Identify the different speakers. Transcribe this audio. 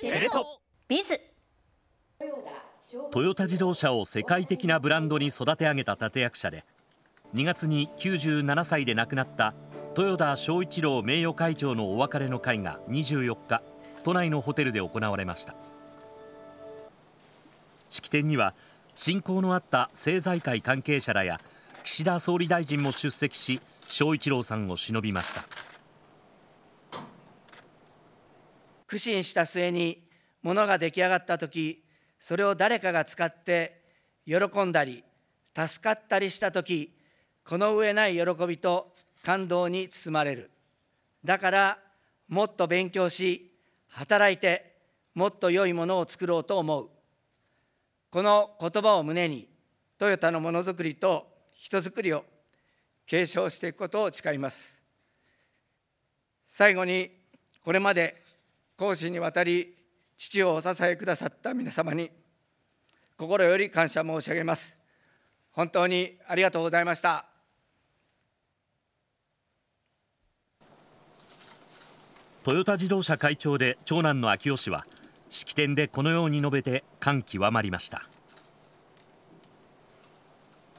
Speaker 1: テレ東ビズ
Speaker 2: トヨタ自動車を世界的なブランドに育て上げた立役者で2月に97歳で亡くなった豊田章一郎名誉会長のお別れの会が24日都内のホテルで行われました式典には親交のあった政財界関係者らや岸田総理大臣も出席し章一郎さんを偲びました
Speaker 1: 苦心した末にものが出来上がった時それを誰かが使って喜んだり助かったりした時この上ない喜びと感動に包まれるだからもっと勉強し働いてもっと良いものを作ろうと思うこの言葉を胸にトヨタのものづくりと人づくりを継承していくことを誓います最後にこれまで講師にわたり父をお支えくださった皆様に心より感謝申し上げます本当にありがとうございました
Speaker 2: トヨタ自動車会長で長男の昭夫氏は式典でこのように述べて感極まりました